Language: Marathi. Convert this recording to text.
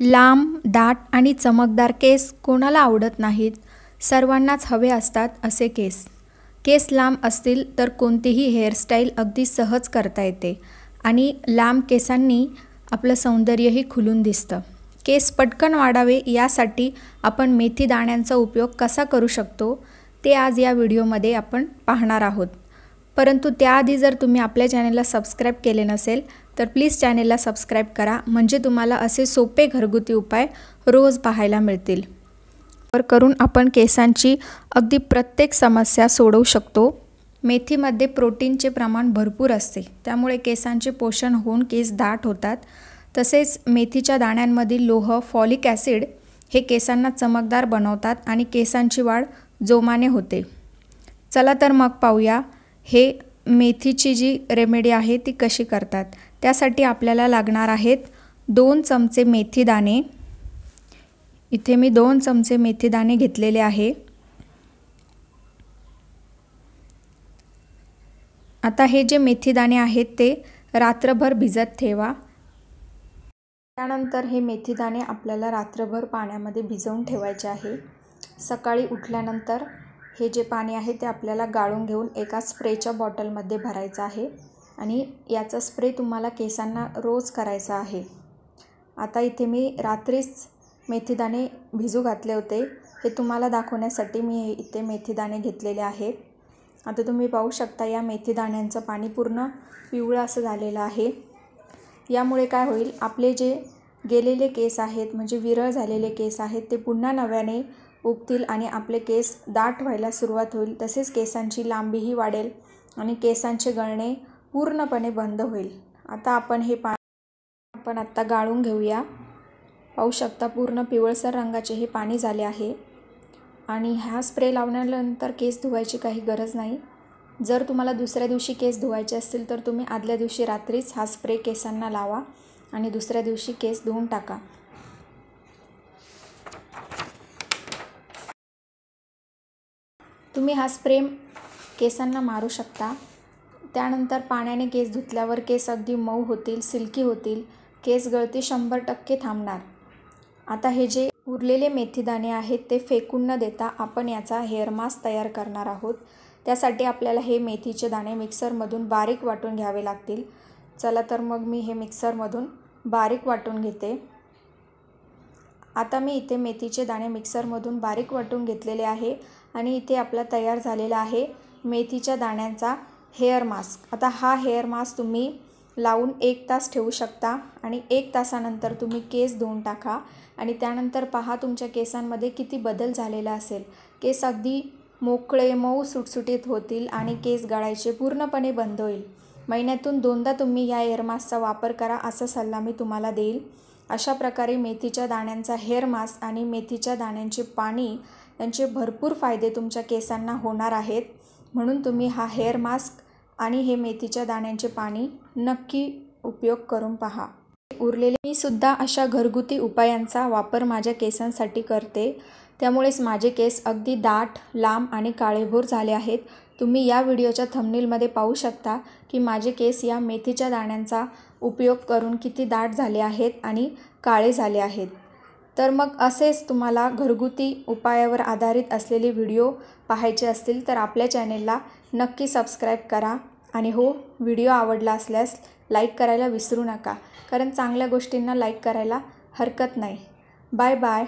लांब दाट आणि चमकदार केस कोणाला आवडत नाहीत सर्वांनाच हवे असतात असे केस केस लांब असतील तर कोणतीही हेअरस्टाईल अगदी सहज करता येते आणि लांब केसांनी आपलं सौंदर्यही खुलून दिसतं केस पटकन वाढावे यासाठी आपण मेथी दाण्यांचा उपयोग कसा करू शकतो ते आज या व्हिडिओमध्ये आपण पाहणार आहोत परंतु त्याआधी जर तुम्ही आपल्या चॅनेलला सबस्क्राईब केले नसेल तर प्लीज चॅनेलला सबस्क्राईब करा म्हणजे तुम्हाला असे सोपे घरगुती उपाय रोज पाहायला मिळतील तर करून आपण केसांची अगदी प्रत्येक समस्या सोडवू शकतो मेथीमध्ये प्रोटीनचे प्रमाण भरपूर असते त्यामुळे केसांचे पोषण होऊन केस दाट होतात तसेच मेथीच्या दाण्यांमधील लोह फॉलिक ॲसिड हे केसांना चमकदार बनवतात आणि केसांची वाढ जोमाने होते चला तर मग पाहूया हे मेथीची जी रेमेडी आहे ती कशी करतात त्यासाठी आपल्याला लागणार आहेत दोन चमचे मेथीदाणे इथे मी दोन चमचे मेथीदाणे घेतलेले आहे आता हे जे मेथीदाणे आहेत ते रात्रभर भिजत ठेवा त्यानंतर हे मेथीदाणे आपल्याला रात्रभर पाण्यामध्ये भिजवून ठेवायचे आहे सकाळी उठल्यानंतर हे जे पाणी आहे ते आपल्याला गाळून घेऊन एका स्प्रेच्या बॉटलमध्ये भरायचं आहे आणि याचा स्प्रे तुम्हाला केसांना रोज करायचा आहे आता इथे मी रात्रीच मेथीदाणे भिजू घातले होते हे तुम्हाला दाखवण्यासाठी मी इथे मेथीदाणे घेतलेले आहे आता तुम्ही पाहू शकता या मेथीदाण्यांचं पाणी पूर्ण पिवळं असं झालेलं आहे यामुळे काय होईल आपले जे गेलेले केस आहेत म्हणजे विरळ झालेले केस आहेत ते पुन्हा नव्याने उगतील आणि आपले केस दाट व्हायला सुरुवात होईल तसेच केसांची लांबीही वाढेल आणि केसांचे गळणे पूर्णपणे बंद होईल आता आपण हे पा आपण आत्ता गाळून घेऊया पाहू शकता पूर्ण पिवळसर रंगाचे हे पाणी झाले आहे आणि ह्या स्प्रे लावल्यानंतर केस धुवायची काही गरज नाही जर तुम्हाला दुसऱ्या दिवशी केस धुवायचे असतील तर तुम्ही आदल्या दिवशी रात्रीच हा स्प्रे केसांना लावा आणि दुसऱ्या दिवशी केस धुवून टाका तुम्ही हा स्प्रे केसांना मारू शकता त्यानंतर पाण्याने केस धुतल्यावर केस अगदी मऊ होतील सिल्की होतील केस गळती शंभर टक्के थांबणार आता हे जे उरलेले मेथीदाणे आहेत ते फेकून न देता आपण याचा हेअर मास्क तयार करणार आहोत त्यासाठी आपल्याला हे मेथीचे दाणे मिक्सरमधून बारीक वाटून घ्यावे लागतील चला तर मग मी हे मिक्सरमधून बारीक वाटून घेते आता मी इथे मेथीचे दाणे मिक्सरमधून बारीक वाटून घेतलेले आहे आणि इथे आपला तयार झालेला आहे मेथीच्या दाण्यांचा हेअर मास्क आता हा हेअर मास्क तुम्ही लावून एक तास ठेवू शकता आणि एक तासानंतर तुम्ही केस धुवून टाका आणि त्यानंतर पहा तुमच्या केसांमध्ये किती बदल झालेला असेल केस अगदी मोकळे मऊ सुटसुटीत होतील आणि केस गळायचे पूर्णपणे बंद होईल महिन्यातून दोनदा तुम्ही या हेअर मास्कचा वापर करा असा सल्ला मी तुम्हाला देईल अशा प्रकारे मेथीच्या दाण्यांचा हेअर मास्क आणि मेथीच्या दाण्यांचे पाणी यांचे भरपूर फायदे तुमच्या केसांना होणार आहेत म्हणून तुम्ही हा हेअर मास्क आणि हे मेथीच्या दाण्यांचे पाणी नक्की उपयोग करून पहा उरलेले मी सुद्धा अशा घरगुती उपायांचा वापर माझ्या केसांसाठी करते त्यामुळेच माझे केस अगदी दाट लांब आणि काळेभोर झाले आहेत तुम्ही या व्हिडिओच्या थंबनेलमध्ये पाहू शकता की माझे केस या मेथीच्या दाण्यांचा उपयोग करून किती दाट झाले आहेत आणि काळे झाले आहेत तर मग असेच तुम्हाला घरगुती उपायावर आधारित असलेले व्हिडिओ पाहायचे असतील तर आपल्या चॅनेलला नक्की सबस्क्राईब करा आणि हो व्हिडिओ आवडला असल्यास लाईक करायला विसरू नका कारण चांगल्या गोष्टींना लाईक करायला हरकत नाही बाय बाय